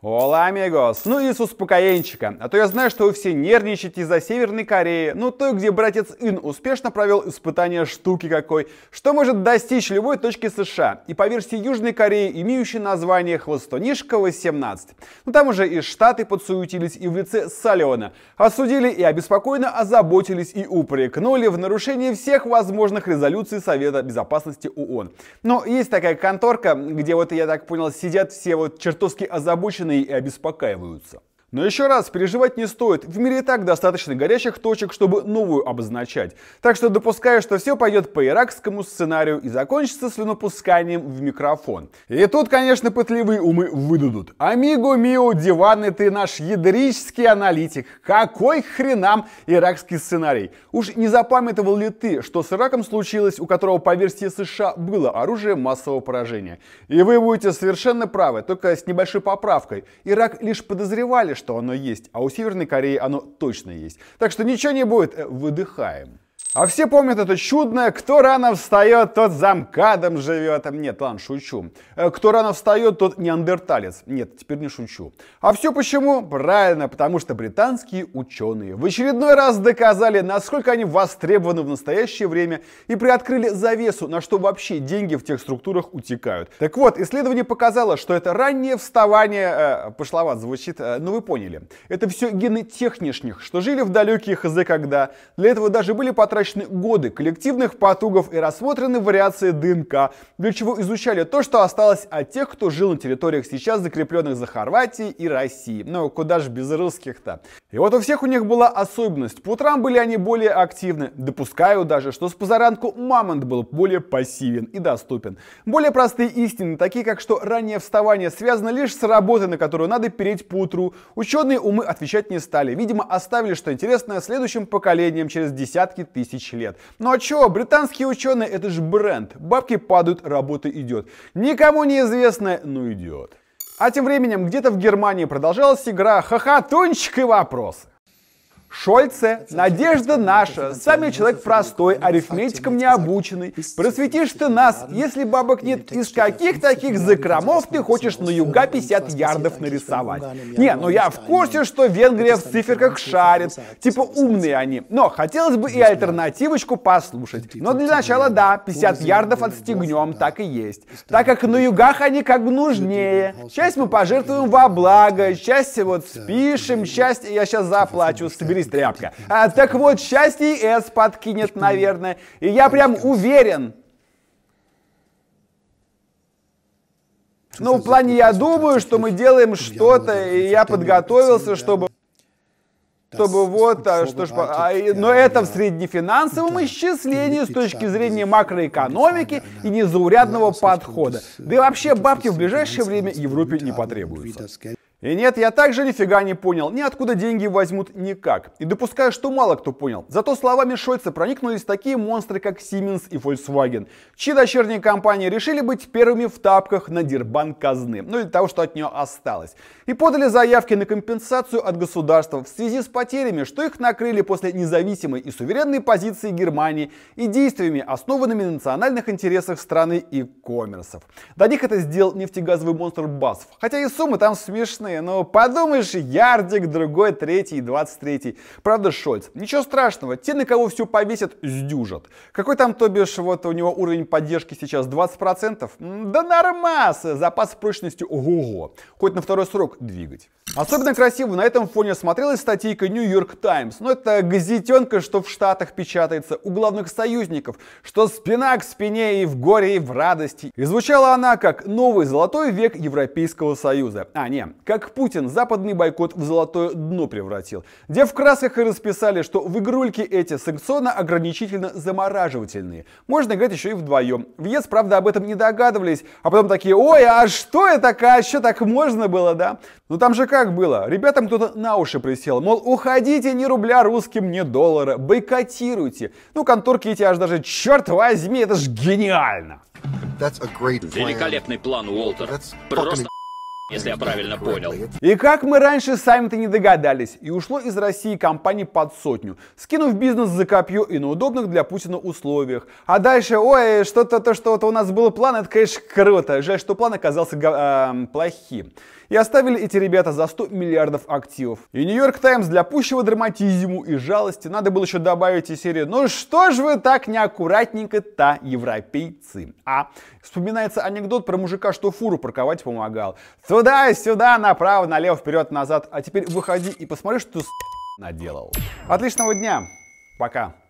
Ола, амигос! Ну и с успокоенчика. А то я знаю, что вы все нервничаете за Северной Кореи, ну той, где братец Ин успешно провел испытание штуки какой, что может достичь любой точки США, и по версии Южной Кореи, имеющей название хвостонишка 17 Ну там уже и Штаты подсуетились, и в лице Салиона. Осудили и обеспокоенно озаботились и упрекнули в нарушении всех возможных резолюций Совета Безопасности ООН. Но есть такая конторка, где вот, я так понял, сидят все вот чертовски озабоченные и обеспокаиваются. Но еще раз, переживать не стоит. В мире и так достаточно горячих точек, чтобы новую обозначать. Так что допускаю, что все пойдет по иракскому сценарию и закончится слюнопусканием в микрофон. И тут, конечно, пытливые умы выдадут. Амиго мио, диванный ты наш ядрический аналитик. Какой хренам иракский сценарий? Уж не запамятовал ли ты, что с Ираком случилось, у которого, по версии США, было оружие массового поражения? И вы будете совершенно правы, только с небольшой поправкой. Ирак лишь подозревали, что оно есть, а у Северной Кореи оно точно есть. Так что ничего не будет, э, выдыхаем. А все помнят это чудное «Кто рано встает, тот замкадом живет». А нет, ладно, шучу. Э, «Кто рано встает, тот неандерталец». Нет, теперь не шучу. А все почему? Правильно, потому что британские ученые в очередной раз доказали, насколько они востребованы в настоящее время и приоткрыли завесу, на что вообще деньги в тех структурах утекают. Так вот, исследование показало, что это раннее вставание, э, пошловат звучит, э, но ну вы поняли. Это все гены технишних, что жили в далекие хз когда. Для этого даже были потрачены отмечены годы коллективных потугов и рассмотрены вариации ДНК, для чего изучали то, что осталось от тех, кто жил на территориях сейчас закрепленных за Хорватией и Россией. Ну, куда же без русских-то? И вот у всех у них была особенность. По утрам были они более активны. Допускаю даже, что с позаранку мамонт был более пассивен и доступен. Более простые истины, такие как, что раннее вставание связано лишь с работой, на которую надо переть по утру. Ученые умы отвечать не стали. Видимо, оставили что интересное следующим поколениям через десятки тысяч тысяч лет. Ну а чё, британские ученые это же бренд. Бабки падают, работа идет. Никому неизвестное, но ну, идет. А тем временем где-то в Германии продолжалась игра «Хохотунчик и вопросы». Шольце, надежда наша, сами человек простой, арифметиком не обученный. А Просветишь ты нас, если бабок нет, из каких таких закромов ты хочешь на юга 50 ярдов нарисовать? Не, ну я в курсе, что Венгрия в циферках шарит, типа умные они. Но хотелось бы и альтернативочку послушать. Но для начала да, 50 ярдов отстегнем, так и есть. Так как на югах они как бы нужнее. Часть мы пожертвуем во благо, часть вот спишем, часть я сейчас заплачу, собери Держись, тряпка. А, так вот, счастье С подкинет, наверное. И я прям уверен, Ну, в плане, я думаю, что мы делаем что-то, и я подготовился, чтобы... Чтобы вот, а, что ж, а, но это в среднефинансовом исчислении с точки зрения макроэкономики и незаурядного подхода. Да и вообще бабки в ближайшее время Европе не потребуются. И нет, я также нифига не понял, ни откуда деньги возьмут никак. И допускаю, что мало кто понял. Зато словами Шольца проникнулись такие монстры, как Siemens и Volkswagen, чьи дочерние компании решили быть первыми в тапках на дербан казны, ну или того, что от нее осталось. И подали заявки на компенсацию от государства в связи с потерями, что их накрыли после независимой и суверенной позиции Германии и действиями, основанными на национальных интересах страны и коммерсов. До них это сделал нефтегазовый монстр Басф. Хотя и суммы там смешные разные, но подумаешь, ярдик, другой, третий, двадцать третий. Правда, Шольц. Ничего страшного, те, на кого все повесят, сдюжат. Какой там, то бишь, вот у него уровень поддержки сейчас 20%? Да нормас, запас прочности ого-го. Хоть на второй срок двигать. Особенно красиво на этом фоне смотрелась статейка New York Times. Но ну, это газетенка, что в Штатах печатается, у главных союзников, что спина к спине и в горе, и в радости. И звучала она как новый золотой век Европейского Союза. А, не, как как Путин западный бойкот в золотое дно превратил, где в красках и расписали, что в игрульки эти санкционно-ограничительно замораживательные. Можно играть еще и вдвоем. В ЕС, правда, об этом не догадывались, а потом такие, ой, а что это, а что так можно было, да? Ну там же как было? Ребятам кто-то на уши присел, мол, уходите, ни рубля русским, ни доллара, бойкотируйте. Ну конторки эти аж даже, черт возьми, это ж гениально. Великолепный план, Уолтер. Просто если я правильно понял. И как мы раньше сами-то не догадались, и ушло из России компании под сотню, скинув бизнес за копье и на удобных для Путина условиях. А дальше, ой, что-то то, что-то у нас был план, это, конечно, круто. Жаль, что план оказался э, плохим и оставили эти ребята за 100 миллиардов активов. И Нью-Йорк Таймс для пущего драматизму и жалости надо было еще добавить и серию «Ну что ж вы так неаккуратненько-то, европейцы?» А вспоминается анекдот про мужика, что фуру парковать помогал. Туда-сюда, направо, налево, вперед, назад. А теперь выходи и посмотри, что ты наделал. Отличного дня! Пока!